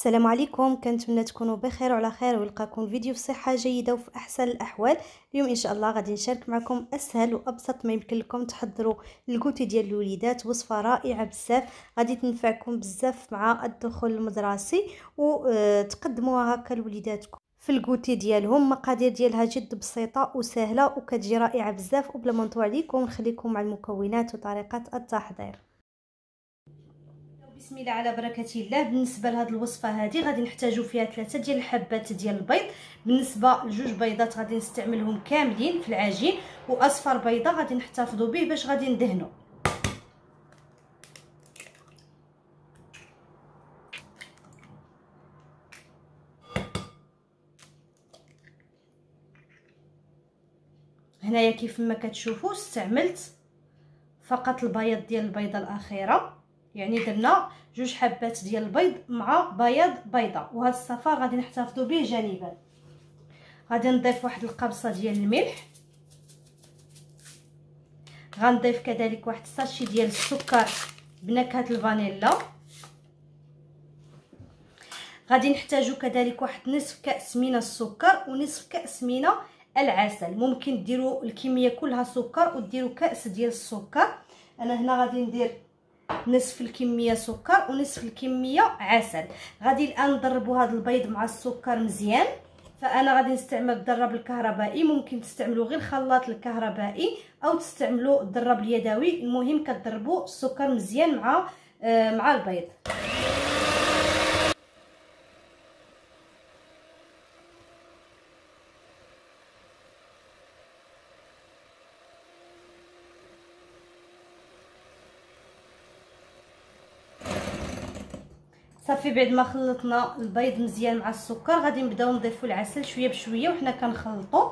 السلام عليكم كنتمنى تكونوا بخير وعلى خير ولقاكم الفيديو بصحه جيده وفي احسن الاحوال اليوم ان شاء الله غادي نشارك معكم اسهل وابسط ما يمكن لكم تحضروا الكوتي ديال الوليدات وصفه رائعه بزاف غادي تنفعكم بزاف مع الدخول المدرسي وتقدموها آه، هكا لوليداتكم في الكوتي ديالهم مقادير ديالها جد بسيطه وسهله وكتجي رائعه بزاف وبلا ما نطول عليكم نخليكم مع المكونات وطريقه التحضير بسم الله على بركه الله بالنسبه لهاد الوصفه هذه غادي نحتاجو فيها ثلاثه ديال الحبات ديال البيض بالنسبه لجوج بيضات غادي نستعملهم كاملين في العجين واصفر بيضه غادي نحتفظوا به باش غادي ندهنو هنايا كيف ما كتشوفوا استعملت فقط البياض ديال البيضه الاخيره يعني درنا جوج حبات ديال البيض مع بياض بيضه وهذا الصفار غادي نحتفظوا به جانبا غادي نضيف واحد القبصه ديال الملح غنضيف كذلك واحد الساشي ديال السكر بنكهه الفانيلا غادي نحتاجو كذلك واحد نصف كاس من السكر ونصف كاس من العسل ممكن ديروا الكميه كلها سكر وديروا كاس ديال السكر انا هنا غادي ندير نصف الكميه سكر ونصف الكميه عسل غادي الان نضربوا هذا البيض مع السكر مزيان فانا غادي نستعمل الدراب الكهربائي ممكن تستعملوا غير الخلاط الكهربائي او تستعملوا الدراب اليدوي المهم كتضربوا السكر مزيان مع آه مع البيض صافي بعد ما خلطنا البيض مزيان مع السكر غادي نبداو نضيفو العسل شويه بشويه وحنا كنخلطو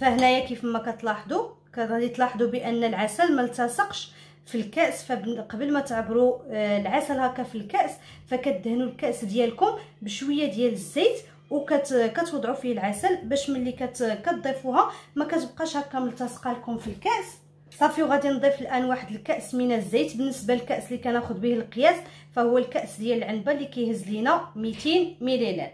فهنايا كيف ما كتلاحظوا غادي تلاحظوا بان العسل ما التصقش في الكاس فقبل ما تعبروا آه، العسل هكا في الكاس فكدهنوا الكاس ديالكم بشويه ديال الزيت وكتوضعوا فيه العسل باش ملي كتضيفوها ما كتبقاش هكا ملتصقه لكم في الكاس صافي وغادي نضيف الان واحد الكاس من الزيت بالنسبه للكاس اللي كناخذ به القياس فهو الكاس ديال العنبه اللي كيهز لينا 200 ملل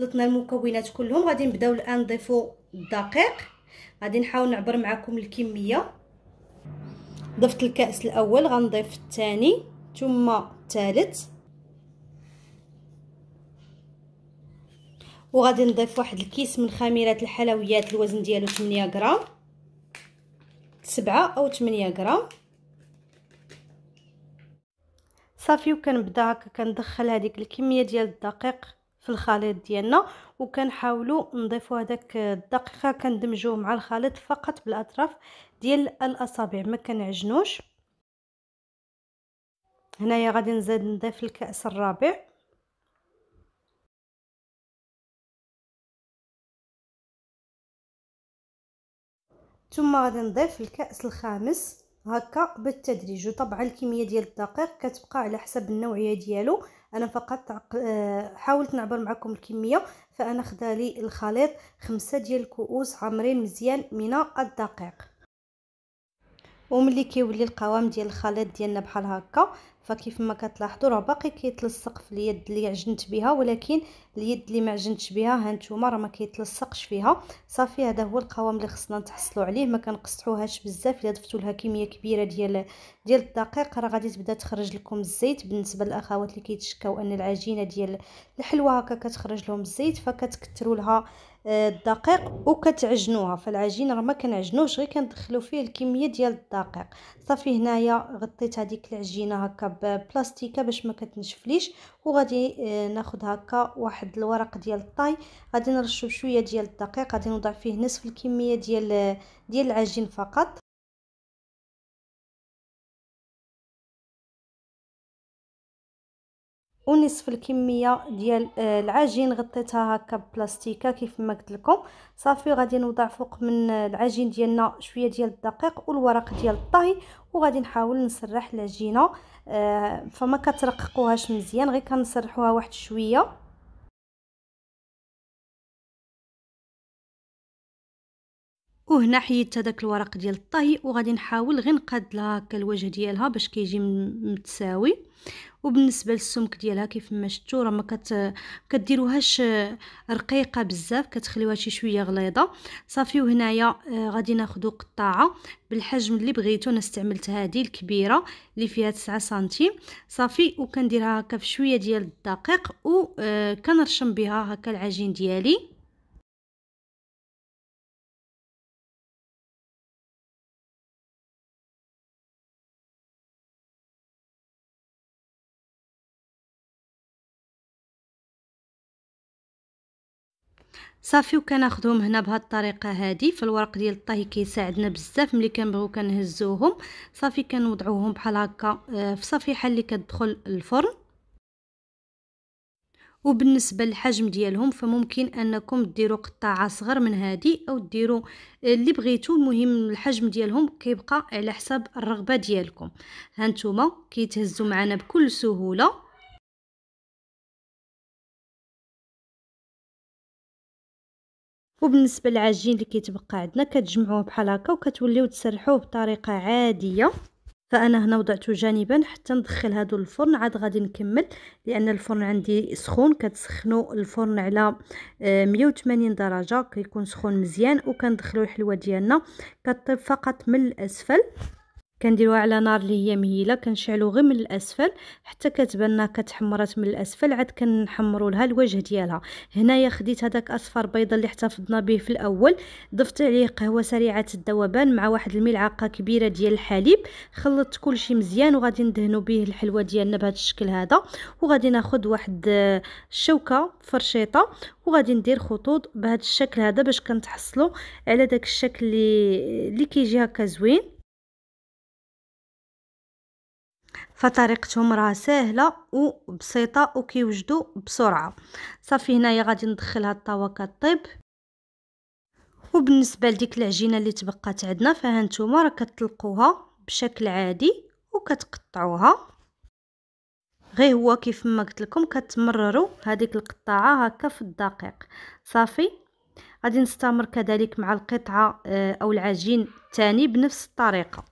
خلطنا المكونات كلهم غادي نبداو الان نضيفو الدقيق غادي نحاول نعبر معكم الكميه ضفت الكاس الاول غنضيف الثاني ثم الثالث وغادي نضيف واحد الكيس من خميره الحلويات الوزن ديالو 8 غرام 7 او 8 غرام صافي وكنبدا هكا كندخل هذيك الكميه ديال الدقيق في الخليط ديالنا وكنحاولوا نضيفوا هذاك الدقيقه كندمجوه مع الخليط فقط بالاطراف ديال الاصابع ما كنعجنوش هنايا غادي نزيد نضيف الكاس الرابع ثم غادي نضيف الكاس الخامس هكا بالتدريج وطبعا الكميه ديال الدقيق كتبقى على حسب النوعيه ديالو انا فقط آه، حاولت نعبر معكم الكميه فانا خدا لي الخليط خمسة ديال الكؤوس عامرين مزيان من الدقيق وملي كيولي القوام ديال الخليط ديالنا بحال هكا فكيف ما كتلاحظوا راه باقي كيتلصق في اليد اللي عجنت بها ولكن اليد اللي ما عجنتش بها ها نتوما راه ما كيتلصقش فيها صافي هذا هو القوام اللي خصنا نتحصلوا عليه ما كنقصحوهاش بزاف الا ضفتوا لها كميه كبيره ديال ديال الدقيق راه غادي تبدا تخرج لكم الزيت بالنسبه للاخوات اللي كيتشكاو ان العجينه ديال الحلوه هكا كتخرج لهم الزيت فكتكثروا لها آه، الدقيق وكتعجنوها فالعجين راه ما كنعجنوش غير كندخلو فيه الكميه ديال الدقيق صافي هنايا غطيت هذيك العجينه هكا ببلاستيكه باش ما كتنشفليش وغادي آه، ناخد هكا واحد الورق ديال الطاي غادي نرشو شويه ديال الدقيق غادي نوضع فيه نصف الكميه ديال آه، ديال العجين فقط ونصف الكميه ديال آه، العجين غطيتها هكا ببلاستيكه كيف ما قلت لكم صافي غادي نوضع فوق من آه، العجين ديالنا شويه ديال الدقيق والورق ديال الطهي وغادي نحاول نسرح العجينه آه، فما كترققوهاش مزيان غير كنسرحوها واحد شويه وهنا حيدت هذاك الورق ديال الطهي وغادي نحاول غير نقاد لها هكا الوجه ديالها باش كيجي متساوي وبالنسبه للسمك ديالها كيف ما شفتوا راه ما كديروهاش رقيقه بزاف كتخليوها شي شويه غليظه صافي وهنايا آه، غادي ناخذ قطاعه بالحجم اللي بغيتو انا استعملت هذه الكبيره اللي فيها 9 سنتيم صافي وكنديرها هكا في شويه ديال الدقيق وكنرشم آه، بها هكا العجين ديالي صافي وكناخذهم هنا الطريقه هذه فالورق ديال الطهي كيساعدنا بزاف ملي كنبغيو كنهزوهم صافي كنوضعوهم بحال هكا آه، في صفيحه اللي كتدخل الفرن وبالنسبه للحجم ديالهم فممكن انكم ديروا قطاعه صغر من هذه او ديروا آه، اللي بغيتو المهم الحجم ديالهم كيبقى على حسب الرغبه ديالكم هانتوما كيتهزوا معنا بكل سهوله وبالنسبه للعجين اللي كيتبقى عندنا كتجمعوه بحال هكا وكتوليو تسرحوه بطريقه عاديه فانا هنا وضعته جانبا حتى ندخل هادو الفرن عاد غادي نكمل لان الفرن عندي سخون كتسخنوا الفرن على 180 آه، درجه كيكون سخون مزيان وكندخلوا الحلوه ديالنا كطيب فقط من الاسفل كنديروها على نار اللي هي مهيله كنشعلو غير من الاسفل حتى كتبان كتحمرات من الاسفل عاد كنحمروا لها الوجه ديالها هنايا خديت هذاك اصفر بيضه اللي احتفظنا به في الاول ضفت عليه قهوه سريعه الذوبان مع واحد الملعقه كبيره ديال الحليب خلطت كل شيء مزيان وغادي ندهنوا به الحلوه ديالنا بهذا الشكل هذا وغادي ناخذ واحد الشوكه آه، فرشيطه وغادي ندير خطوط بهذا الشكل هذا باش كنتحصلوا على داك الشكل اللي اللي كيجي هكا زوين فطريقتهم راه سهله وبسيطه وكيوجدوا بسرعه صافي هنايا غادي ندخل هاد الطاوه كطيب وبالنسبه لديك العجينه اللي تبقات عندنا فها نتوما راه كتلقوها بشكل عادي وكتقطعوها غير هو كيف ما قلت لكم كتمرروا هذيك القطاعه هكا في الدقيق صافي غادي نستمر كذلك مع القطعه آه، او العجين الثاني بنفس الطريقه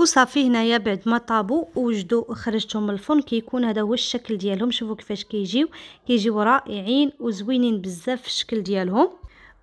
وصافي هنايا بعد ما طابو وجدوا خرجتهم من الفرن كيكون هذا هو الشكل ديالهم شوفوا كيفاش كيجيو كيجيو رائعين وزوينين بزاف في الشكل ديالهم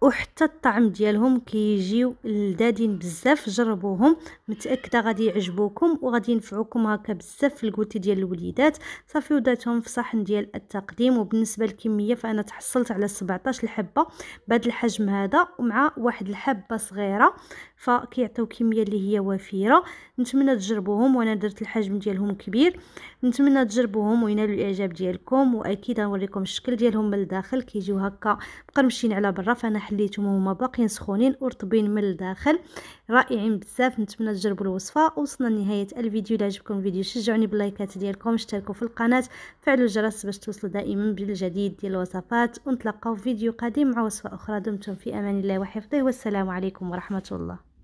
وحتى الطعم ديالهم كيجيو لذادين بزاف جربوهم متاكده غادي يعجبوكم وغادي ينفعوكم هكا بزاف في الكوتي ديال الوليدات صافي وداتهم في صحن ديال التقديم وبالنسبه للكميه فانا تحصلت على 17 حبه بهذا الحجم هذا ومع واحد الحبه صغيره فكيعطيو كميه اللي هي وفيره نتمنى تجربوهم وانا درت الحجم ديالهم كبير نتمنى تجربوهم وينالوا الاعجاب ديالكم واكيد غنوريكم الشكل ديالهم من الداخل كيجيو هكا مقرمشين مشيين على برا فانا خليتهم هما باقيين سخونين ورطبين من الداخل رائعين بزاف نتمنى تجربوا الوصفه وصلنا لنهايه الفيديو اذا عجبكم الفيديو شجعوني باللايكات ديالكم اشتركوا في القناه فعلوا الجرس باش توصلوا دائما بالجديد ديال الوصفات ونتلاقاو في فيديو قادم مع وصفه اخرى دمتم في امان الله وحفظه والسلام عليكم ورحمه الله